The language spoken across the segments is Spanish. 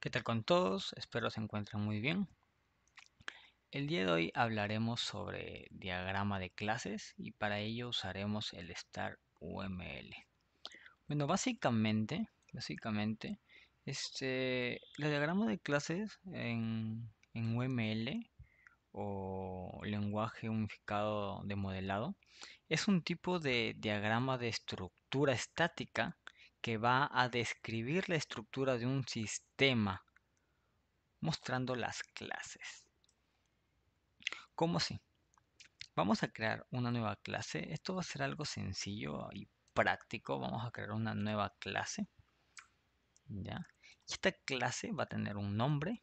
¿Qué tal con todos? Espero se encuentren muy bien. El día de hoy hablaremos sobre diagrama de clases y para ello usaremos el star UML. Bueno, básicamente, básicamente, este, los diagramas de clases en, en UML o lenguaje unificado de modelado es un tipo de diagrama de estructura estática que va a describir la estructura de un sistema mostrando las clases. ¿Cómo así? Vamos a crear una nueva clase. Esto va a ser algo sencillo y práctico. Vamos a crear una nueva clase. ¿Ya? esta clase va a tener un nombre,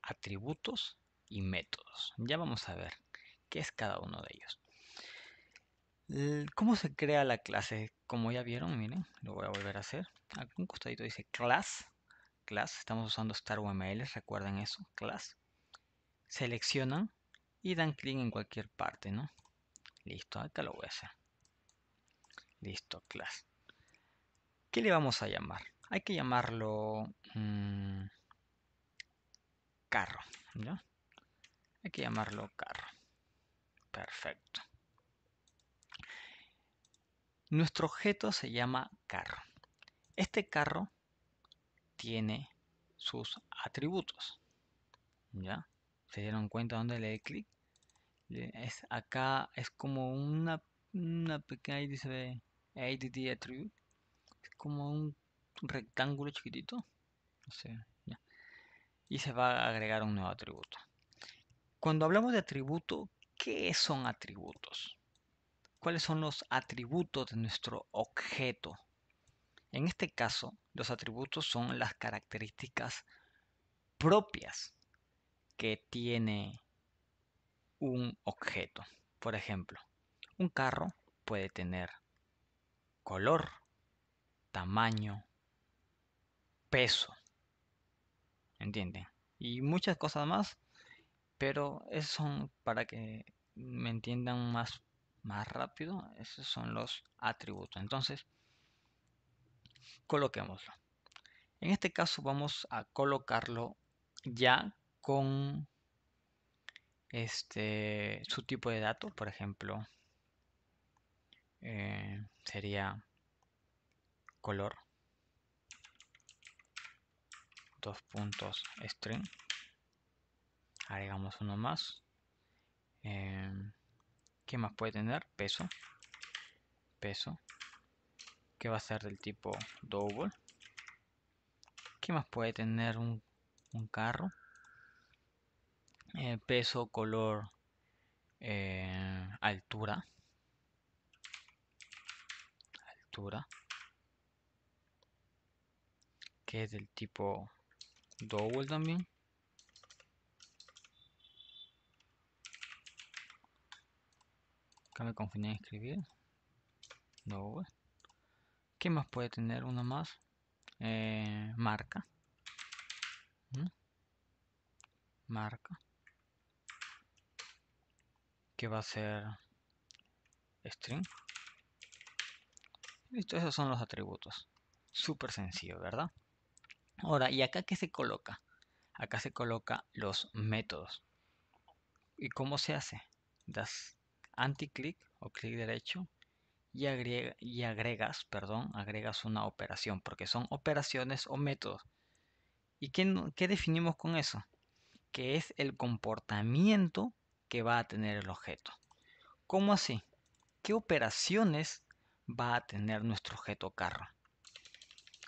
atributos y métodos. Ya vamos a ver qué es cada uno de ellos. Eh, ¿Cómo se crea la clase? Como ya vieron, miren, lo voy a volver a hacer. Aquí un costadito dice class. Class, estamos usando Star UML, recuerden eso, class. Seleccionan y dan clic en cualquier parte, ¿no? Listo, acá lo voy a hacer. Listo, class. ¿Qué le vamos a llamar? Hay que llamarlo mm, carro, ¿ya? Hay que llamarlo carro. Perfecto. Nuestro objeto se llama carro. Este carro tiene sus atributos. ¿Ya? ¿Se dieron cuenta dónde le di clic? Es acá, es como una, una pequeña, ahí dice ADD attribute. Es como un rectángulo chiquitito. Y se va a agregar un nuevo atributo. Cuando hablamos de atributo, ¿qué son atributos? cuáles son los atributos de nuestro objeto. En este caso, los atributos son las características propias que tiene un objeto. Por ejemplo, un carro puede tener color, tamaño, peso. ¿Entienden? Y muchas cosas más, pero eso son para que me entiendan más más rápido. Esos son los atributos. Entonces, coloquémoslo. En este caso vamos a colocarlo ya con este su tipo de dato. Por ejemplo, eh, sería color. Dos puntos string. Agregamos uno más. Em, ¿Qué más puede tener? Peso. Peso. Que va a ser del tipo double. ¿Qué más puede tener un, un carro? Eh, peso, color, eh, altura. Altura. Que es del tipo double también. Acá me confine en escribir. no ¿Qué más puede tener? Uno más. Eh, marca. ¿Mm? Marca. Que va a ser string. Listo, esos son los atributos. Súper sencillo, ¿verdad? Ahora, ¿y acá qué se coloca? Acá se coloca los métodos. ¿Y cómo se hace? Das anticlic o clic derecho y, y agregas, perdón, agregas una operación, porque son operaciones o métodos. ¿Y qué, qué definimos con eso? Que es el comportamiento que va a tener el objeto. ¿Cómo así? ¿Qué operaciones va a tener nuestro objeto carro?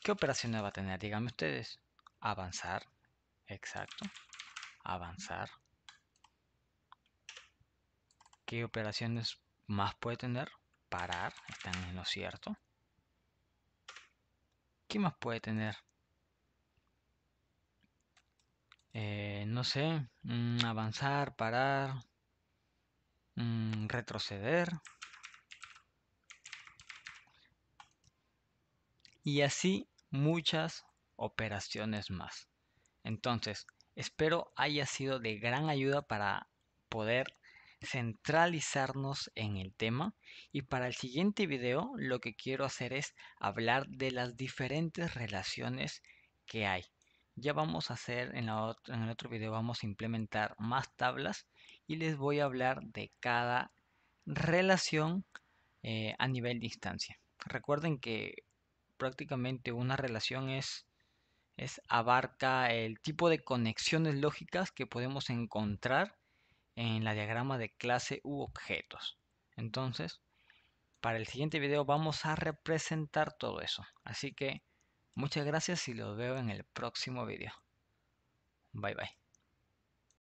¿Qué operaciones va a tener? Díganme ustedes. Avanzar. Exacto. Avanzar. ¿Qué operaciones más puede tener? Parar, están en lo cierto. ¿Qué más puede tener? Eh, no sé, mm, avanzar, parar, mm, retroceder. Y así muchas operaciones más. Entonces, espero haya sido de gran ayuda para poder centralizarnos en el tema y para el siguiente video lo que quiero hacer es hablar de las diferentes relaciones que hay. Ya vamos a hacer, en, la en el otro video vamos a implementar más tablas y les voy a hablar de cada relación eh, a nivel de instancia. Recuerden que prácticamente una relación es, es abarca el tipo de conexiones lógicas que podemos encontrar en la diagrama de clase u objetos. Entonces, para el siguiente video vamos a representar todo eso. Así que muchas gracias y los veo en el próximo video. Bye bye.